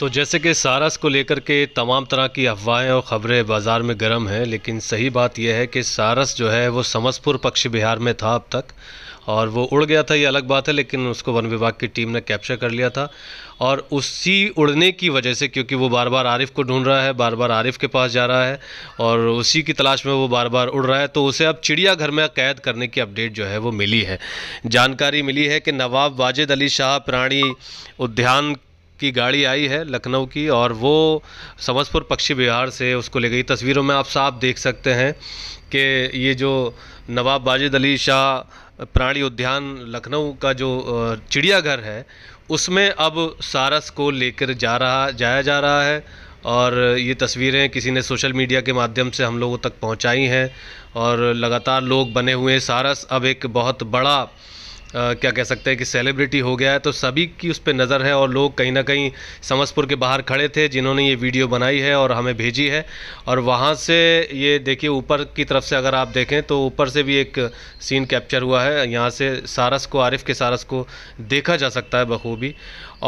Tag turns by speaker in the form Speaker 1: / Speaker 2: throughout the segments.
Speaker 1: तो जैसे कि सारस को लेकर के तमाम तरह की अफवाहें और ख़बरें बाज़ार में गर्म हैं लेकिन सही बात यह है कि सारस जो है वो समस्तपुर पक्षी बिहार में था अब तक और वो उड़ गया था ये अलग बात है लेकिन उसको वन विभाग की टीम ने कैप्चर कर लिया था और उसी उड़ने की वजह से क्योंकि वो बार बार आरिफ को ढूंढ रहा है बार बार आरिफ के पास जा रहा है और उसी की तलाश में वो बार बार उड़ रहा है तो उसे अब चिड़ियाघर में कैद करने की अपडेट जो है वो मिली है जानकारी मिली है कि नवाब वाजिद अली शाह प्राणी उद्यान की गाड़ी आई है लखनऊ की और वो समस्तपुर पक्षी विहार से उसको ले गई तस्वीरों में आप साफ देख सकते हैं कि ये जो नवाब वाजिद अली शाह प्राणी उद्यान लखनऊ का जो चिड़ियाघर है उसमें अब सारस को लेकर जा रहा जाया जा रहा है और ये तस्वीरें किसी ने सोशल मीडिया के माध्यम से हम लोगों तक पहुंचाई हैं और लगातार लोग बने हुए सारस अब एक बहुत बड़ा क्या कह सकते हैं कि सेलिब्रिटी हो गया है तो सभी की उस पर नज़र है और लोग कहीं ना कहीं समस्तपुर के बाहर खड़े थे जिन्होंने ये वीडियो बनाई है और हमें भेजी है और वहाँ से ये देखिए ऊपर की तरफ से अगर आप देखें तो ऊपर से भी एक सीन कैप्चर हुआ है यहाँ से सारस को आरिफ के सारस को देखा जा सकता है बखूबी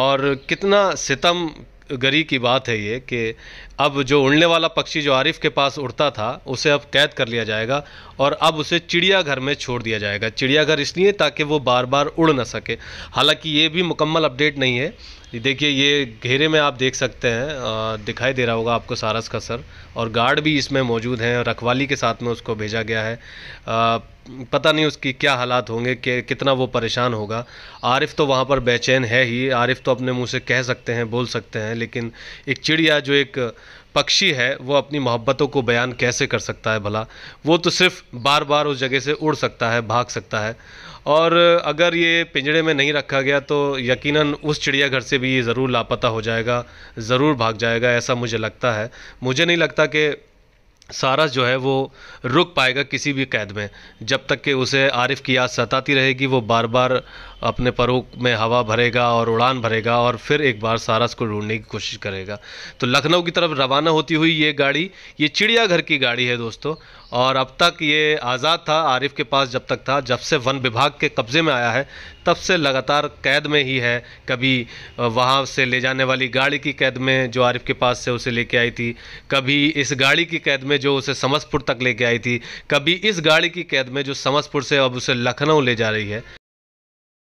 Speaker 1: और कितना सितम गरी की बात है ये कि अब जो उड़ने वाला पक्षी जो आरिफ के पास उड़ता था उसे अब कैद कर लिया जाएगा और अब उसे चिड़ियाघर में छोड़ दिया जाएगा चिड़ियाघर इसलिए ताकि वो बार बार उड़ ना सके हालांकि ये भी मुकम्मल अपडेट नहीं है देखिए ये घेरे में आप देख सकते हैं दिखाई दे रहा होगा आपको सारस का सर और गार्ड भी इसमें मौजूद हैं रखवाली के साथ में उसको भेजा गया है आ, पता नहीं उसकी क्या हालात होंगे कि कितना वो परेशान होगा आरिफ तो वहाँ पर बेचैन है ही आरिफ तो अपने मुंह से कह सकते हैं बोल सकते हैं लेकिन एक चिड़िया जो एक पक्षी है वो अपनी मोहब्बतों को बयान कैसे कर सकता है भला वो तो सिर्फ बार बार उस जगह से उड़ सकता है भाग सकता है और अगर ये पिंजड़े में नहीं रखा गया तो यकीनन उस चिड़ियाघर से भी ये ज़रूर लापता हो जाएगा ज़रूर भाग जाएगा ऐसा मुझे लगता है मुझे नहीं लगता कि सारस जो है वो रुक पाएगा किसी भी कैद में जब तक कि उसे आरिफ की याद सताती रहेगी वो बार बार अपने परों में हवा भरेगा और उड़ान भरेगा और फिर एक बार सारस को ढूंढने की कोशिश करेगा तो लखनऊ की तरफ रवाना होती हुई ये गाड़ी ये चिड़ियाघर की गाड़ी है दोस्तों और अब तक ये आज़ाद था आरिफ के पास जब तक था जब से वन विभाग के कब्ज़े में आया है तब से लगातार कैद में ही है कभी वहाँ से ले जाने वाली गाड़ी की कैद में जो आरिफ के पास से उसे लेके आई थी कभी इस गाड़ी की कैद में जो उसे समस्तपुर तक लेके आई थी कभी इस गाड़ी की कैद में जो समस्तपुर से अब उसे लखनऊ ले जा रही है